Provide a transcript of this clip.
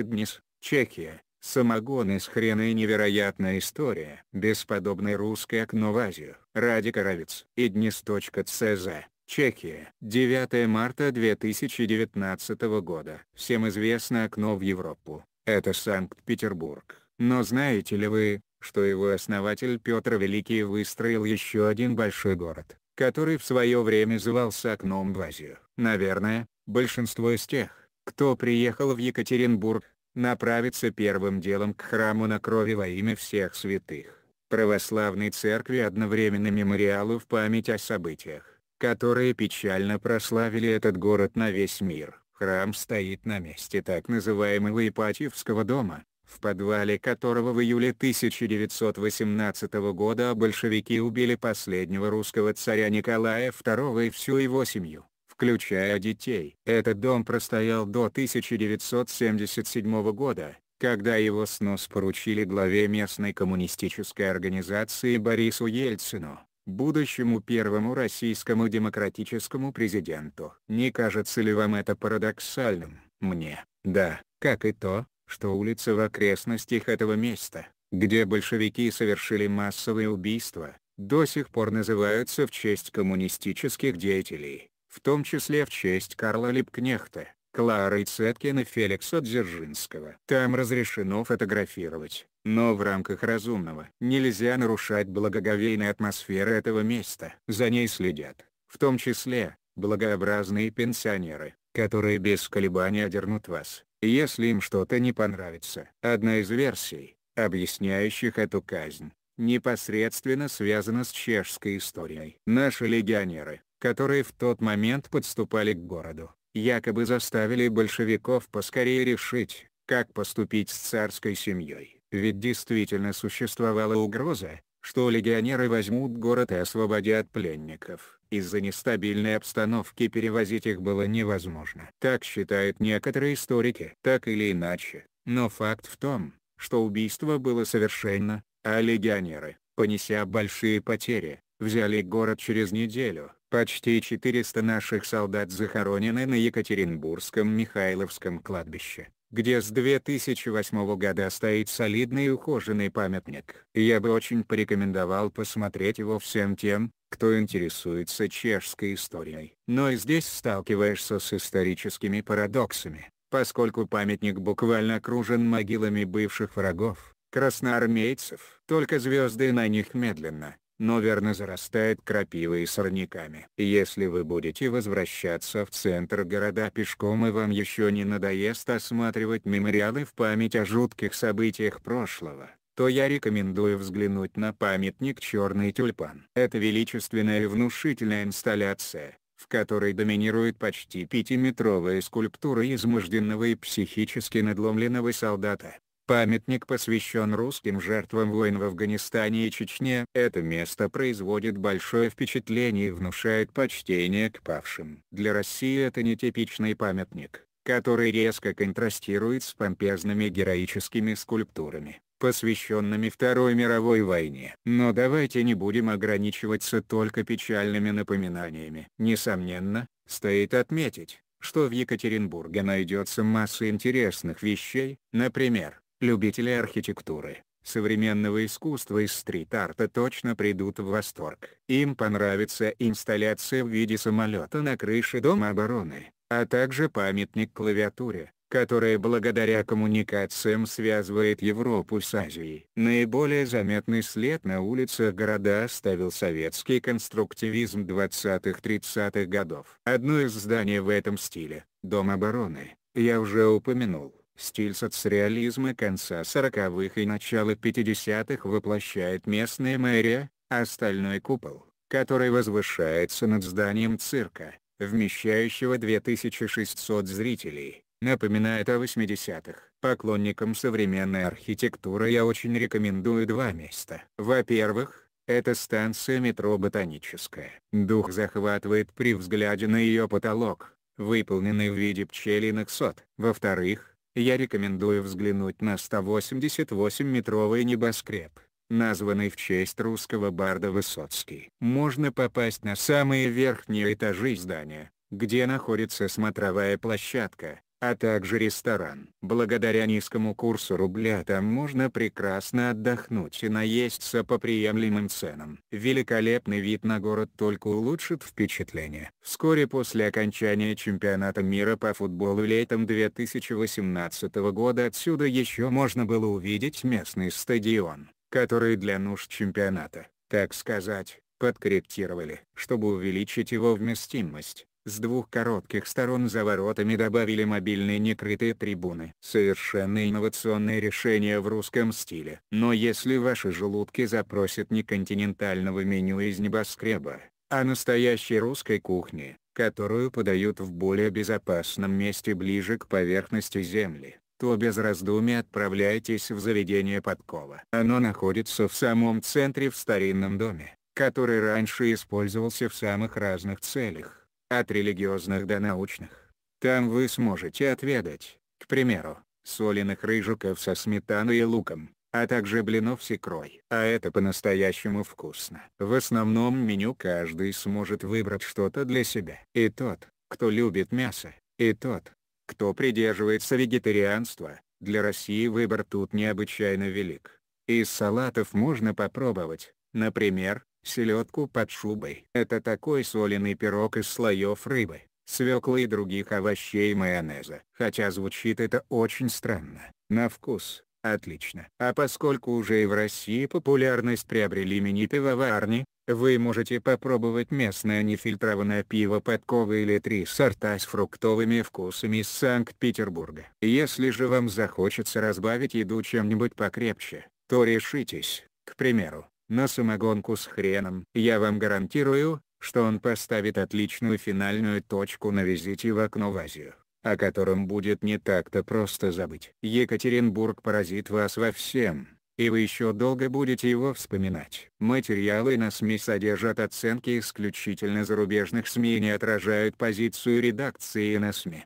Иднис, Чехия, самогон из хрена и невероятная история. Бесподобное русское окно в Азию. Ради Коровец. Иднис.цз. Чехия. 9 марта 2019 года. Всем известно окно в Европу. Это Санкт-Петербург. Но знаете ли вы, что его основатель Петр Великий выстроил еще один большой город, который в свое время звался окном в Азию? Наверное, большинство из тех, кто приехал в Екатеринбург, направится первым делом к храму на крови во имя всех святых, православной церкви одновременно мемориалу в память о событиях, которые печально прославили этот город на весь мир. Храм стоит на месте так называемого Ипатьевского дома, в подвале которого в июле 1918 года большевики убили последнего русского царя Николая II и всю его семью включая детей. Этот дом простоял до 1977 года, когда его снос поручили главе местной коммунистической организации Борису Ельцину, будущему первому российскому демократическому президенту. Не кажется ли вам это парадоксальным? Мне, да, как и то, что улицы в окрестностях этого места, где большевики совершили массовые убийства, до сих пор называются в честь коммунистических деятелей в том числе в честь Карла Липкнехта, Клары Цеткин и Феликса Дзержинского. Там разрешено фотографировать, но в рамках разумного. Нельзя нарушать благоговейной атмосферы этого места. За ней следят, в том числе, благообразные пенсионеры, которые без колебаний одернут вас, если им что-то не понравится. Одна из версий, объясняющих эту казнь, непосредственно связана с чешской историей. Наши легионеры, которые в тот момент подступали к городу, якобы заставили большевиков поскорее решить, как поступить с царской семьей. Ведь действительно существовала угроза, что легионеры возьмут город и освободят пленников. Из-за нестабильной обстановки перевозить их было невозможно. Так считают некоторые историки. Так или иначе, но факт в том, что убийство было совершено, а легионеры, понеся большие потери, взяли город через неделю, Почти 400 наших солдат захоронены на Екатеринбургском Михайловском кладбище, где с 2008 года стоит солидный и ухоженный памятник. Я бы очень порекомендовал посмотреть его всем тем, кто интересуется чешской историей. Но и здесь сталкиваешься с историческими парадоксами, поскольку памятник буквально окружен могилами бывших врагов, красноармейцев. Только звезды на них медленно, но верно зарастает крапивой и сорняками. Если вы будете возвращаться в центр города пешком и вам еще не надоест осматривать мемориалы в память о жутких событиях прошлого, то я рекомендую взглянуть на памятник «Черный тюльпан». Это величественная и внушительная инсталляция, в которой доминирует почти пятиметровая скульптура изможденного и психически надломленного солдата. Памятник посвящен русским жертвам войн в Афганистане и Чечне. Это место производит большое впечатление и внушает почтение к павшим. Для России это нетипичный памятник, который резко контрастирует с помпезными героическими скульптурами посвященными Второй мировой войне. Но давайте не будем ограничиваться только печальными напоминаниями. Несомненно, стоит отметить, что в Екатеринбурге найдется масса интересных вещей, например, любители архитектуры, современного искусства и стрит-арта точно придут в восторг. Им понравится инсталляция в виде самолета на крыше Дома обороны, а также памятник клавиатуре, которая благодаря коммуникациям связывает Европу с Азией. Наиболее заметный след на улицах города оставил советский конструктивизм 20-30-х годов. Одно из зданий в этом стиле, Дом обороны, я уже упомянул. Стиль соцреализма конца 40-х и начала 50-х воплощает местная мэрия, а остальной купол, который возвышается над зданием цирка, вмещающего 2600 зрителей, напоминает о 80-х. Поклонникам современной архитектуры я очень рекомендую два места. Во-первых, это станция метро «Ботаническая». Дух захватывает при взгляде на ее потолок, выполненный в виде пчелиных сот. Во-вторых, я рекомендую взглянуть на 188-метровый небоскреб, названный в честь русского барда Высоцкий. Можно попасть на самые верхние этажи здания, где находится смотровая площадка, а также ресторан. Благодаря низкому курсу рубля там можно прекрасно отдохнуть и наесться по приемлемым ценам. Великолепный вид на город только улучшит впечатление. Вскоре после окончания чемпионата мира по футболу летом 2018 года отсюда еще можно было увидеть местный стадион, который для нужд чемпионата, так сказать, подкорректировали, чтобы увеличить его вместимость. С двух коротких сторон за воротами добавили мобильные некрытые трибуны. Совершенно инновационное решение в русском стиле. Но если ваши желудки запросят не континентального меню из небоскреба, а настоящей русской кухни, которую подают в более безопасном месте ближе к поверхности земли, то без раздумий отправляйтесь в заведение Подкова. Оно находится в самом центре в старинном доме, который раньше использовался в самых разных целях от религиозных до научных. Там вы сможете отведать, к примеру, соленых рыжиков со сметаной и луком, а также блинов с икрой. А это по-настоящему вкусно. В основном меню каждый сможет выбрать что-то для себя. И тот, кто любит мясо, и тот, кто придерживается вегетарианства, для России выбор тут необычайно велик. Из салатов можно попробовать, например, селедку под шубой. Это такой соленый пирог из слоев рыбы, свеклы и других овощей и майонеза. Хотя звучит это очень странно. На вкус, отлично. А поскольку уже и в России популярность приобрели мини-пивоварни, вы можете попробовать местное нефильтрованное пиво подковы или три сорта с фруктовыми вкусами из Санкт-Петербурга. Если же вам захочется разбавить еду чем-нибудь покрепче, то решитесь, к примеру, на самогонку с хреном. Я вам гарантирую, что он поставит отличную финальную точку на визите в окно в Азию, о котором будет не так-то просто забыть. Екатеринбург поразит вас во всем, и вы еще долго будете его вспоминать. Материалы на СМИ содержат оценки исключительно зарубежных СМИ и не отражают позицию редакции на СМИ.